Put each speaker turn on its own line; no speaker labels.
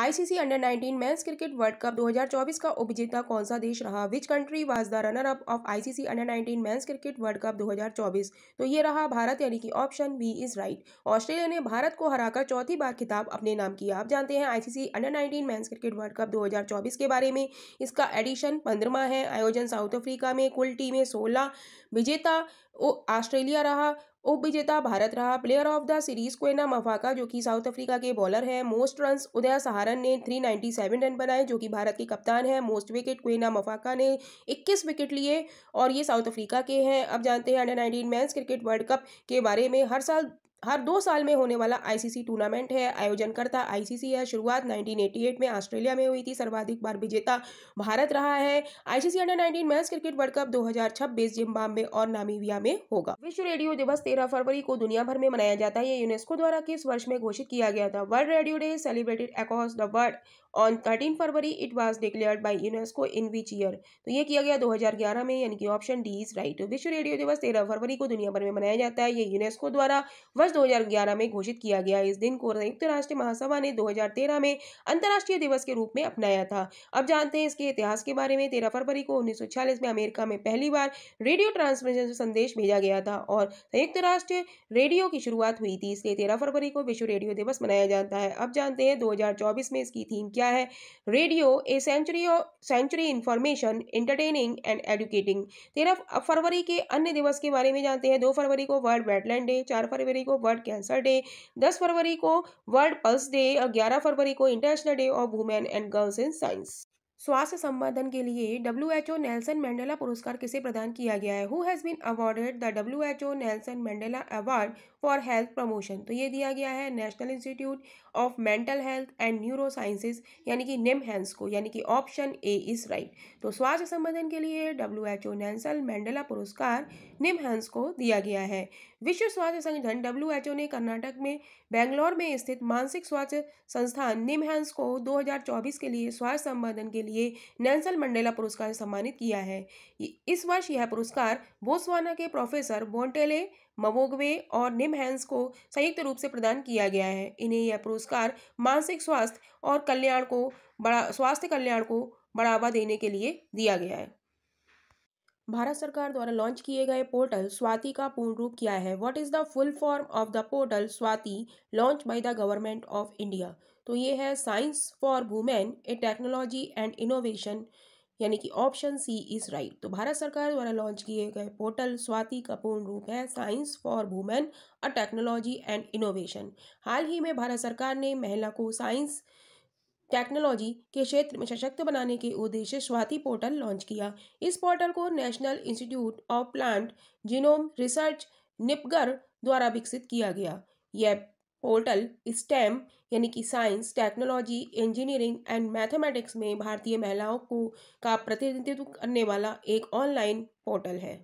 ICC under 19 men's cricket world cup 2024 का उपजेता कौन सा देश रहा which country was the runner up of ICC under 19 men's cricket world cup 2024 तो ये रहा भारत यानी कि option B is right Australia ने भारत को हराकर चौथी बार खिताब अपने नाम किया आप जानते हैं ICC under 19 men's cricket world cup दो के बारे में इसका एडिशन पंद्रमा है आयोजन साउथ अफ्रीका में कुल टीमें सोलह विजेता ऑस्ट्रेलिया रहा उप विजेता भारत रहा player of the series Kwena Maphaka जो कि साउथ अफ्रीका के बॉलर हैं मोस्ट रन उदय सहारन ने 397 रन बनाए जो कि भारत के कप्तान हैं मोस्ट विकेट कोयना मफाका ने 21 विकेट लिए और ये साउथ अफ्रीका के हैं अब जानते हैं under 19 men's cricket world cup के बारे में हर साल हर दो साल में होने वाला आईसीसी टूर्नामेंट है आयोजनकर्ता आईसीसी है शुरुआत 1988 में ऑस्ट्रेलिया में हुई थी सर्वाधिक बार विजेता भारत रहा है ICC under 19 match cricket world cup 2026 Zimbabwe और नामीबिया में होगा विश्व रेडियो दिवस 13 फरवरी को दुनिया भर में मनाया जाता है ये यूनेस्को द्वारा किस वर्ष में घोषित किया गया था world radio day celebrated across the world on thirteen February it was declared by UNESCO in which year तो ये किया गया 2011 में यानी कि ऑप्शन डी इज राइट विश्व रेडियो दिवस तेरह फरवरी को दुनिया भर में मनाया जाता है ये यूनेस्को द्वारा वर्ष 2011 में घोषित किया गया इस दिन को संयुक्त राष्ट्र महासभा ने 2013 में अंतर्राष्ट्रीय दिवस के रूप में अपनाया था अब जानते हैं इसके इतिहास के बारे में तेरह फरवरी को उन्नीस में अमेरिका में पहली बार रेडियो ट्रांसमिशन संदेश भेजा गया था और संयुक्त राष्ट्र रेडियो की शुरुआत हुई थी इसलिए तेरह फरवरी को विश्व रेडियो दिवस मनाया जाता है अब जानते हैं दो में इसकी थीम क्या करता है radio a century century information entertaining and educating तेरह फरवरी के अन्य दिवस के बारे में जानते हैं दो फरवरी को वर्ल्ड वेटलैंड डे चार फरवरी को वर्ल्ड कैंसर डे दस फरवरी को वर्ल्ड पल्स डे और ग्यारह फरवरी को international day of women and girls in science स्वास्थ्य संवर्धन के लिए W H O Nelson Mandela पुरस्कार किसे प्रदान किया गया है who has been awarded the W H O Nelson Mandela award for health promotion तो ये दिया गया है national institute of mental health and neurosciences यानी कि निम हैंस को यानी कि ऑप्शन ए इज राइट तो स्वास्थ्य संवर्धन के लिए W H O Nelson Mandela पुरस्कार निम हैंस को दिया गया है विश्व स्वास्थ्य संगठन डब्ल्यू एच ओ ने कर्नाटक में बेंगलोर में स्थित मानसिक स्वास्थ्य संस्थान निम हैंस को चौबीस के लिए स्वास्थ्य संवर्धन के लिए लिए नैंसल मंडेला पुरस्कार सम्मानित किया है इस वर्ष यह पुरस्कार बोस्वाना के प्रोफेसर बोंटेले मवोगवे और निमहैंस को संयुक्त रूप से प्रदान किया गया है इन्हें यह पुरस्कार मानसिक स्वास्थ्य और कल्याण को बड़ा स्वास्थ्य कल्याण को बढ़ावा देने के लिए दिया गया है भारत सरकार द्वारा लॉन्च किए गए पोर्टल स्वाति का पूर्ण रूप क्या है what is the full form of the portal स्वाति launch by the government of India तो ये है science for women a technology and innovation यानी कि ऑप्शन सी इज़ राइट तो भारत सरकार द्वारा लॉन्च किए गए पोर्टल स्वाति का पूर्ण रूप है science for women a technology and innovation हाल ही में भारत सरकार ने महिला को साइंस टेक्नोलॉजी के क्षेत्र में सशक्त बनाने के उद्देश्य स्वाति पोर्टल लॉन्च किया इस पोर्टल को national institute of plant genome research NIPGR द्वारा विकसित किया गया यह पोर्टल स्टेम यानी कि science technology engineering and mathematics में भारतीय महिलाओं को का प्रतिनिधित्व करने वाला एक ऑनलाइन पोर्टल है